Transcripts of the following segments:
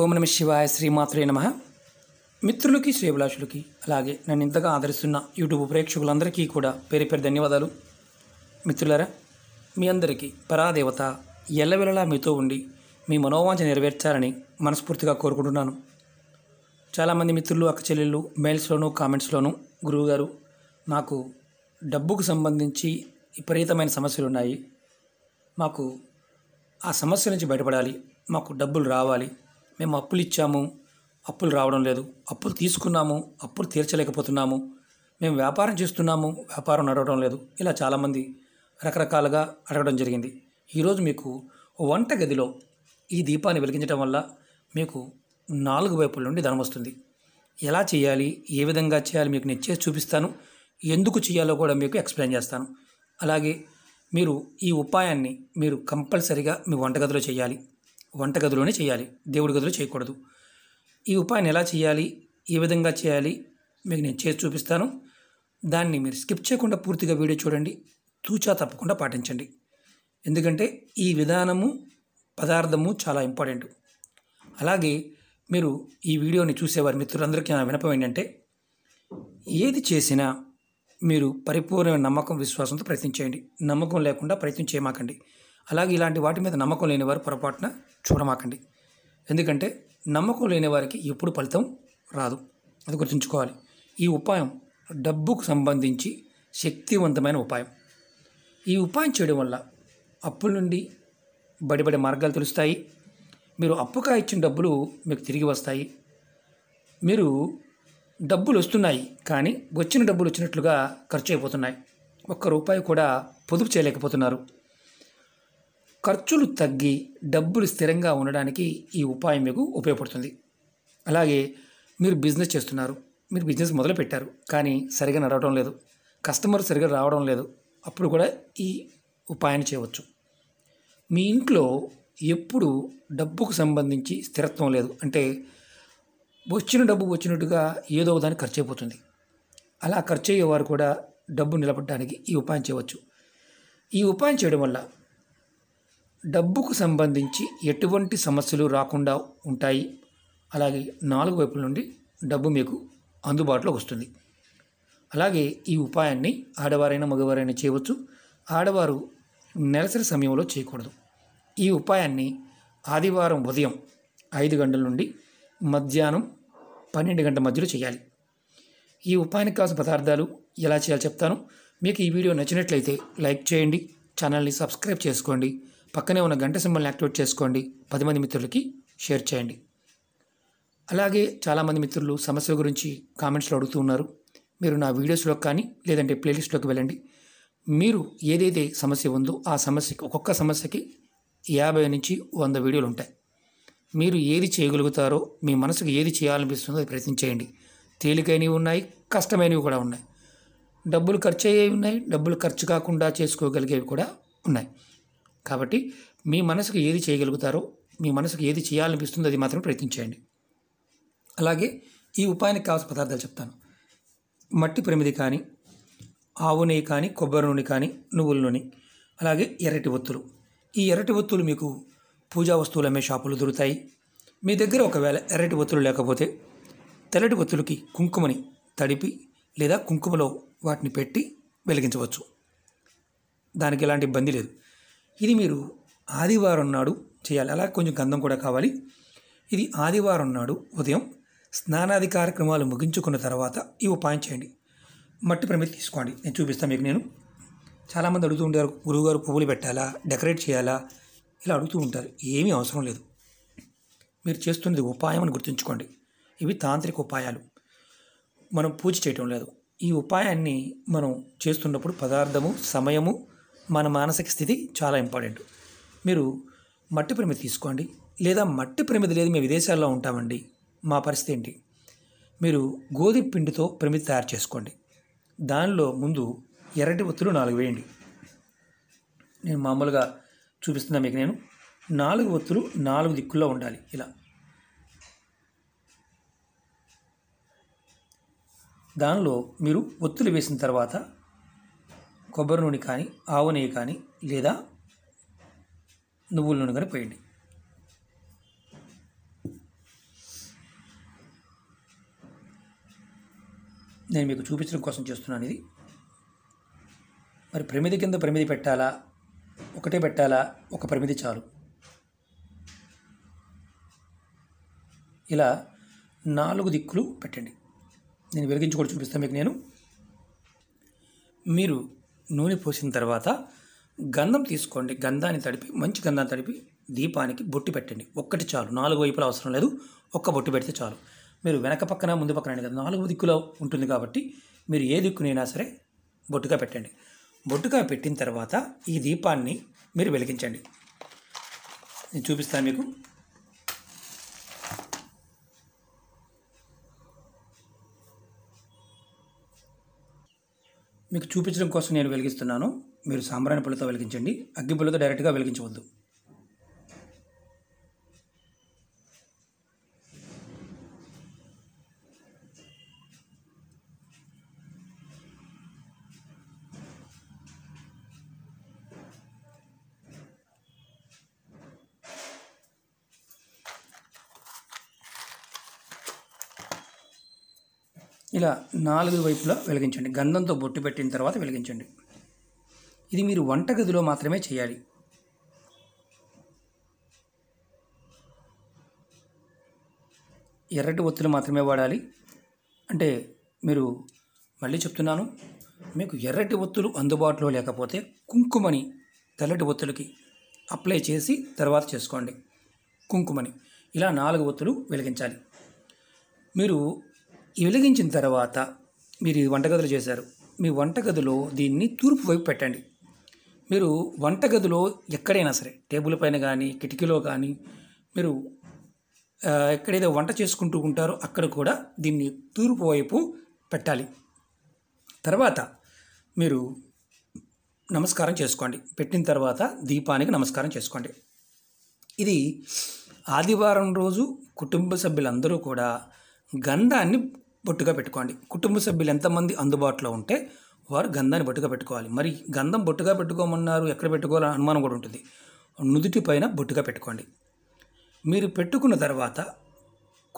ఓం నమ శివాయ శ్రీమాత్రే నమ మిత్రులకి శ్రీభిలాషులకి అలాగే నన్ను ఇంతగా ఆదరిస్తున్న యూట్యూబ్ ప్రేక్షకులందరికీ కూడా పేరు పేరు ధన్యవాదాలు మిత్రులరా మీ అందరికీ పరాదేవత ఎల్లవెల్లలా మీతో ఉండి మీ మనోవాంఛ నెరవేర్చాలని మనస్ఫూర్తిగా కోరుకుంటున్నాను చాలామంది మిత్రులు అక్క చెల్లెళ్ళు మెయిల్స్లోనూ కామెంట్స్లోనూ గురువుగారు నాకు డబ్బుకు సంబంధించి విపరీతమైన సమస్యలు ఉన్నాయి మాకు ఆ సమస్య నుంచి బయటపడాలి మాకు డబ్బులు రావాలి మేము అప్పులు ఇచ్చాము అప్పులు రావడం లేదు అప్పులు తీసుకున్నాము అప్పులు తీర్చలేకపోతున్నాము మేము వ్యాపారం చేస్తున్నాము వ్యాపారం నడవడం లేదు ఇలా చాలామంది రకరకాలుగా అడగడం జరిగింది ఈరోజు మీకు వంట గదిలో ఈ దీపాన్ని వెలిగించడం వల్ల మీకు నాలుగు వైపుల నుండి ధనం వస్తుంది ఎలా చేయాలి ఏ విధంగా చేయాలి మీకు నేను చేసి చూపిస్తాను ఎందుకు చేయాలో కూడా మీకు ఎక్స్ప్లెయిన్ చేస్తాను అలాగే మీరు ఈ ఉపాయాన్ని మీరు కంపల్సరిగా మీ వంటగదిలో చేయాలి వంటగదిలోనే చేయాలి దేవుడి గదిలో చేయకూడదు ఈ ఉపాయాన్ని ఎలా చేయాలి ఏ విధంగా చేయాలి మీకు నేను చేసి చూపిస్తాను దాన్ని మీరు స్కిప్ చేయకుండా పూర్తిగా వీడియో చూడండి తూచా తప్పకుండా పాటించండి ఎందుకంటే ఈ విధానము పదార్థము చాలా ఇంపార్టెంట్ అలాగే మీరు ఈ వీడియోని చూసేవారి మిత్రులందరికీ నా వినపం ఏంటంటే ఏది చేసినా మీరు పరిపూర్ణ నమ్మకం విశ్వాసంతో ప్రయత్నించేయండి నమ్మకం లేకుండా ప్రయత్నం చేయమాకండి అలాగే ఇలాంటి వాటి మీద నమ్మకం లేని వారు పొరపాటున చూడమాకండి ఎందుకంటే నమ్మకం లేని వారికి ఎప్పుడు ఫలితం రాదు అది గుర్తుంచుకోవాలి ఈ ఉపాయం డబ్బుకు సంబంధించి శక్తివంతమైన ఉపాయం ఈ ఉపాయం చేయడం వల్ల అప్పుల నుండి బడిబడి మార్గాలు తెలుస్తాయి మీరు అప్పుగా ఇచ్చిన డబ్బులు మీకు తిరిగి వస్తాయి మీరు డబ్బులు వస్తున్నాయి కానీ వచ్చిన డబ్బులు వచ్చినట్లుగా ఖర్చు అయిపోతున్నాయి ఒక్క రూపాయి కూడా పొదుపు చేయలేకపోతున్నారు ఖర్చులు తగ్గి డబ్బులు స్థిరంగా ఉండడానికి ఈ ఉపాయం మీకు ఉపయోగపడుతుంది అలాగే మీరు బిజినెస్ చేస్తున్నారు మీరు బిజినెస్ మొదలుపెట్టారు కానీ సరిగా నడవడం లేదు కస్టమర్ సరిగా రావడం లేదు అప్పుడు కూడా ఈ ఉపాయాన్ని చేయవచ్చు మీ ఇంట్లో ఎప్పుడు డబ్బుకు సంబంధించి స్థిరత్వం లేదు అంటే వచ్చిన డబ్బు వచ్చినట్టుగా ఏదో దాన్ని ఖర్చు అయిపోతుంది అలా ఖర్చు అయ్యేవారు కూడా డబ్బు నిలబడడానికి ఈ ఉపాయం చేయవచ్చు ఈ ఉపాయం చేయడం వల్ల డబ్బుకు సంబంధించి ఎటువంటి సమస్యలు రాకుండా ఉంటాయి అలాగే నాలుగు వైపుల నుండి డబ్బు మీకు అందుబాటులో వస్తుంది అలాగే ఈ ఉపాయాన్ని ఆడవారైనా మగవారైనా చేయవచ్చు ఆడవారు నెలసరి సమయంలో చేయకూడదు ఈ ఉపాయాన్ని ఆదివారం ఉదయం ఐదు గంటల నుండి మధ్యాహ్నం పన్నెండు గంటల మధ్యలో చేయాలి ఈ ఉపాయానికి కావాల్సిన పదార్థాలు ఎలా చేయాలో చెప్తాను మీకు ఈ వీడియో నచ్చినట్లయితే లైక్ చేయండి ఛానల్ని సబ్స్క్రైబ్ చేసుకోండి పక్కనే ఉన్న గంట సింబల్ని యాక్టివేట్ చేసుకోండి పది మంది మిత్రులకి షేర్ చేయండి అలాగే చాలామంది మిత్రులు సమస్యల గురించి కామెంట్స్లో అడుగుతూ ఉన్నారు మీరు నా వీడియోస్లోకి కానీ లేదంటే ప్లేలిస్ట్లోకి వెళ్ళండి మీరు ఏదైతే సమస్య ఉందో ఆ సమస్యకి ఒక్కొక్క సమస్యకి యాభై నుంచి వంద వీడియోలు ఉంటాయి మీరు ఏది చేయగలుగుతారో మీ మనసుకు ఏది చేయాలనిపిస్తుందో అది చేయండి తేలికైనవి ఉన్నాయి కష్టమైనవి కూడా ఉన్నాయి డబ్బులు ఖర్చు అయ్యేవి ఉన్నాయి డబ్బులు ఖర్చు కాకుండా చేసుకోగలిగేవి కూడా ఉన్నాయి కాబట్టి మీ మనసుకు ఏది చేయగలుగుతారో మీ మనసుకు ఏది చేయాలనిపిస్తుందో అది మాత్రం ప్రయత్నించేయండి అలాగే ఈ ఉపాయానికి కావాల్సిన పదార్థాలు చెప్తాను మట్టి ప్రమిది కానీ ఆవు నెయ్యి కానీ కొబ్బరి నూనె కానీ నువ్వుల నూనె అలాగే ఎర్రటి ఒత్తులు ఈ ఎర్రటి ఒత్తులు మీకు పూజా వస్తువులు అమ్మే షాపులు దొరుకుతాయి మీ దగ్గర ఒకవేళ ఎర్రటి ఒత్తులు లేకపోతే తెల్లటి ఒత్తులకి కుంకుమని తడిపి లేదా కుంకుమలో వాటిని పెట్టి వెలిగించవచ్చు దానికి ఎలాంటి ఇబ్బంది లేదు ఇది మీరు ఆదివారం నాడు చేయాలి అలా కొంచెం గంధం కూడా కావాలి ఇది ఆదివారం నాడు ఉదయం స్నానాది కార్యక్రమాలు ముగించుకున్న తర్వాత ఈ ఉపాయం చేయండి మట్టి ప్రమితి తీసుకోండి నేను చూపిస్తాను మీకు నేను చాలామంది అడుగుతూ ఉంటారు గురువుగారు పువ్వులు పెట్టాలా డెకరేట్ చేయాలా ఇలా అడుగుతూ ఉంటారు ఏమీ అవసరం లేదు మీరు చేస్తున్నది ఉపాయం అని గుర్తుంచుకోండి ఇవి తాంత్రిక ఉపాయాలు మనం పూజ చేయటం లేదు ఈ ఉపాయాన్ని మనం చేస్తున్నప్పుడు పదార్థము సమయము మన మానసిక స్థితి చాలా ఇంపార్టెంట్ మీరు మట్టి ప్రమిది తీసుకోండి లేదా మట్టి ప్రమిది లేదు మేము విదేశాల్లో ఉంటామండి మా పరిస్థితి ఏంటి మీరు గోధుమ పిండితో ప్రమిది తయారు చేసుకోండి దానిలో ముందు ఎర్రటి ఒత్తులు నాలుగు వేయండి నేను మామూలుగా చూపిస్తున్నా మీకు నేను నాలుగు ఒత్తులు నాలుగు దిక్కుల్లో ఉండాలి ఇలా దానిలో మీరు ఒత్తులు వేసిన తర్వాత కొబ్బరి నూనె కానీ ఆవు నెయ్యి కానీ లేదా నువ్వుల నూనె కానీ పోయండి నేను మీకు చూపించడం కోసం చేస్తున్నాను ఇది మరి ప్రమిది కింద ప్రమిది పెట్టాలా ఒకటే పెట్టాలా ఒక ప్రమిది చాలు ఇలా నాలుగు దిక్కులు పెట్టండి నేను వెలిగించి కూడా చూపిస్తాను మీకు నేను మీరు నూనె పోసిన తర్వాత గంధం తీసుకోండి గంధాన్ని తడిపి మంచి గంధాన్ని తడిపి దీపానికి బొట్టు పెట్టండి ఒక్కటి చాలు నాలుగు వైపులు అవసరం లేదు ఒక్క బొట్టు పెడితే చాలు మీరు వెనక పక్కన ముందు పక్కన కదా నాలుగు దిక్కులో ఉంటుంది కాబట్టి మీరు ఏ దిక్కునైనా సరే బొట్టుగా పెట్టండి బొట్టుగా పెట్టిన తర్వాత ఈ దీపాన్ని మీరు వెలిగించండి నేను చూపిస్తాను మీకు మీకు చూపించడం కోసం నేను వెలిగిస్తున్నాను మీరు సాంబ్రాణి పుల్లతో వెలిగించండి అగ్గి పుల్లతో డైరెక్ట్గా వెలిగించవద్దు ఇలా నాలుగు వైపులా వెలిగించండి గంధంతో బొట్టు పెట్టిన తర్వాత వెలిగించండి ఇది మీరు వంటగదిలో మాత్రమే చేయాలి ఎర్రటి ఒత్తులు మాత్రమే వాడాలి అంటే మీరు మళ్ళీ చెప్తున్నాను మీకు ఎర్రటి ఒత్తులు అందుబాటులో లేకపోతే కుంకుమని తెల్లటి ఒత్తులకి అప్లై చేసి తర్వాత చేసుకోండి కుంకుమని ఇలా నాలుగు ఒత్తులు వెలిగించాలి మీరు వెలిగించిన తర్వాత మీరు ఇది వంటగదులు చేశారు మీ వంటగదిలో దీన్ని తూర్పు వైపు పెట్టండి మీరు వంటగదిలో ఎక్కడైనా సరే టేబుల్ పైన కానీ కిటికీలో కానీ మీరు ఎక్కడైతే వంట చేసుకుంటూ ఉంటారో అక్కడ కూడా దీన్ని తూర్పు వైపు పెట్టాలి తర్వాత మీరు నమస్కారం చేసుకోండి పెట్టిన తర్వాత దీపానికి నమస్కారం చేసుకోండి ఇది ఆదివారం రోజు కుటుంబ సభ్యులందరూ కూడా గంధాన్ని బొట్టుగా పెట్టుకోండి కుటుంబ సభ్యులు ఎంతమంది అందుబాటులో ఉంటే వారు గంధాన్ని బొట్టుగా పెట్టుకోవాలి మరి గంధం బొట్టుగా పెట్టుకోమన్నారు ఎక్కడ పెట్టుకోవాలని అనుమానం కూడా ఉంటుంది నుదుటి పైన బొట్టుగా పెట్టుకోండి మీరు పెట్టుకున్న తర్వాత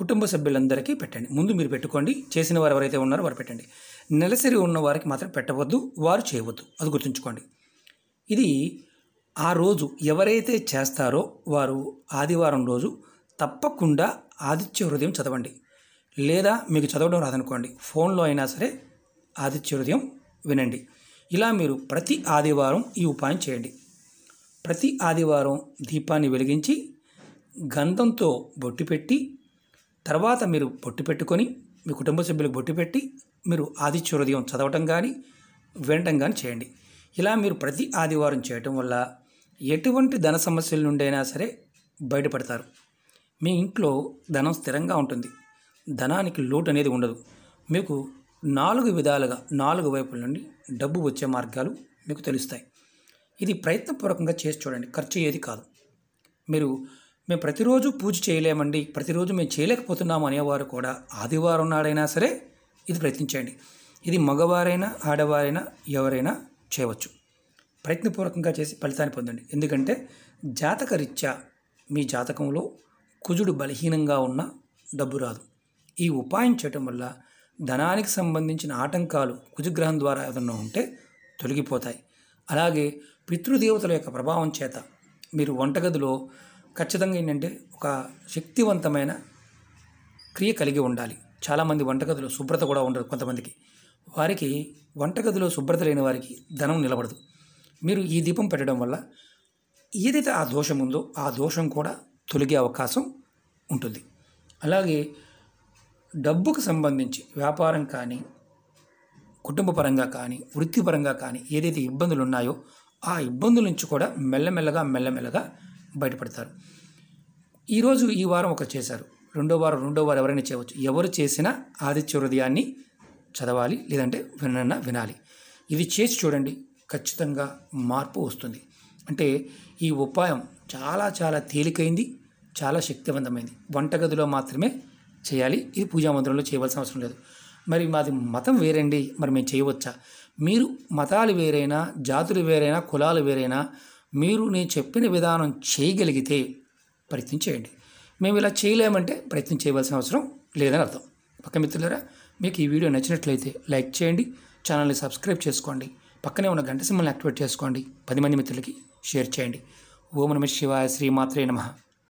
కుటుంబ సభ్యులందరికీ పెట్టండి ముందు మీరు పెట్టుకోండి చేసిన వారు ఎవరైతే ఉన్నారో వారు పెట్టండి నెలసరి ఉన్న వారికి మాత్రం పెట్టవద్దు వారు చేయవద్దు అది గుర్తుంచుకోండి ఇది ఆ రోజు ఎవరైతే చేస్తారో వారు ఆదివారం రోజు తప్పకుండా ఆదిత్య హృదయం చదవండి లేదా మీకు చదవడం రాదనుకోండి ఫోన్లో అయినా సరే ఆదిత్య హృదయం వినండి ఇలా మీరు ప్రతి ఆదివారం ఈ ఉపాయం చేయండి ప్రతి ఆదివారం దీపాన్ని వెలిగించి గంధంతో బొట్టు పెట్టి తర్వాత మీరు బొట్టు పెట్టుకొని మీ కుటుంబ సభ్యులకు బొట్టు పెట్టి మీరు ఆదిత్య హృదయం చదవటం కానీ వినటం కానీ చేయండి ఇలా మీరు ప్రతి ఆదివారం చేయటం వల్ల ఎటువంటి ధన సమస్యల నుండి అయినా సరే బయటపడతారు మీ ఇంట్లో ధనం స్థిరంగా ఉంటుంది ధనానికి లోటు అనేది ఉండదు మీకు నాలుగు విధాలుగా నాలుగు వైపుల నుండి డబ్బు వచ్చే మార్గాలు మీకు తెలుస్తాయి ఇది ప్రయత్నపూర్వకంగా చేసి చూడండి ఖర్చు ఏది కాదు మీరు మేము ప్రతిరోజు పూజ చేయలేమండి ప్రతిరోజు మేము చేయలేకపోతున్నాము అనేవారు కూడా ఆదివారం నాడైనా సరే ఇది ప్రయత్నించండి ఇది మగవారైనా ఆడవారైనా ఎవరైనా చేయవచ్చు ప్రయత్నపూర్వకంగా చేసి ఫలితాన్ని పొందండి ఎందుకంటే జాతకరీత్యా మీ జాతకంలో కుజుడు బలహీనంగా ఉన్న డబ్బు రాదు ఈ ఉపాయం చేయటం వల్ల ధనానికి సంబంధించిన ఆటంకాలు కుజగ్రహం ద్వారా ఏదన్నా ఉంటే తొలగిపోతాయి అలాగే పితృదేవతల యొక్క ప్రభావం చేత మీరు వంటగదిలో ఖచ్చితంగా ఏంటంటే ఒక శక్తివంతమైన క్రియ కలిగి ఉండాలి చాలామంది వంటగదిలో శుభ్రత కూడా ఉండదు కొంతమందికి వారికి వంటగదిలో శుభ్రత లేని వారికి ధనం నిలబడదు మీరు ఈ దీపం పెట్టడం వల్ల ఏదైతే ఆ దోషం ఉందో ఆ దోషం కూడా తొలగే అవకాశం ఉంటుంది అలాగే డబ్బుకు సంబంధించి వ్యాపారం కానీ కుటుంబపరంగా కానీ వృత్తిపరంగా కానీ ఏదైతే ఇబ్బందులు ఉన్నాయో ఆ ఇబ్బందుల నుంచి కూడా మెల్లమెల్లగా మెల్లమెల్లగా బయటపడతారు ఈరోజు ఈ వారం ఒకరు చేశారు రెండో వారం రెండో వారం ఎవరైనా చేయవచ్చు ఎవరు చేసినా ఆదిత్య హృదయాన్ని చదవాలి లేదంటే వినన్నా వినాలి ఇది చేసి చూడండి ఖచ్చితంగా మార్పు వస్తుంది అంటే ఈ ఉపాయం చాలా చాలా తేలికైంది చాలా శక్తివంతమైంది వంటగదిలో మాత్రమే చేయాలి ఇది పూజా మందిరంలో చేయవలసిన అవసరం లేదు మరి మాది మతం వేరండి మరి మేము చేయవచ్చా మీరు మతాలు వేరైనా జాతులు వేరైనా కులాలు వేరైనా మీరు నేను చెప్పిన విధానం చేయగలిగితే ప్రయత్నం చేయండి మేము ఇలా చేయలేమంటే ప్రయత్నం చేయవలసిన అవసరం లేదని అర్థం పక్క మిత్రులరా మీకు ఈ వీడియో నచ్చినట్లయితే లైక్ చేయండి ఛానల్ని సబ్స్క్రైబ్ చేసుకోండి పక్కనే ఉన్న గంట సింహల్ని యాక్టివేట్ చేసుకోండి పది మంది మిత్రులకి షేర్ చేయండి ఓం నమ శివాయ శ్రీమాత్రే నమ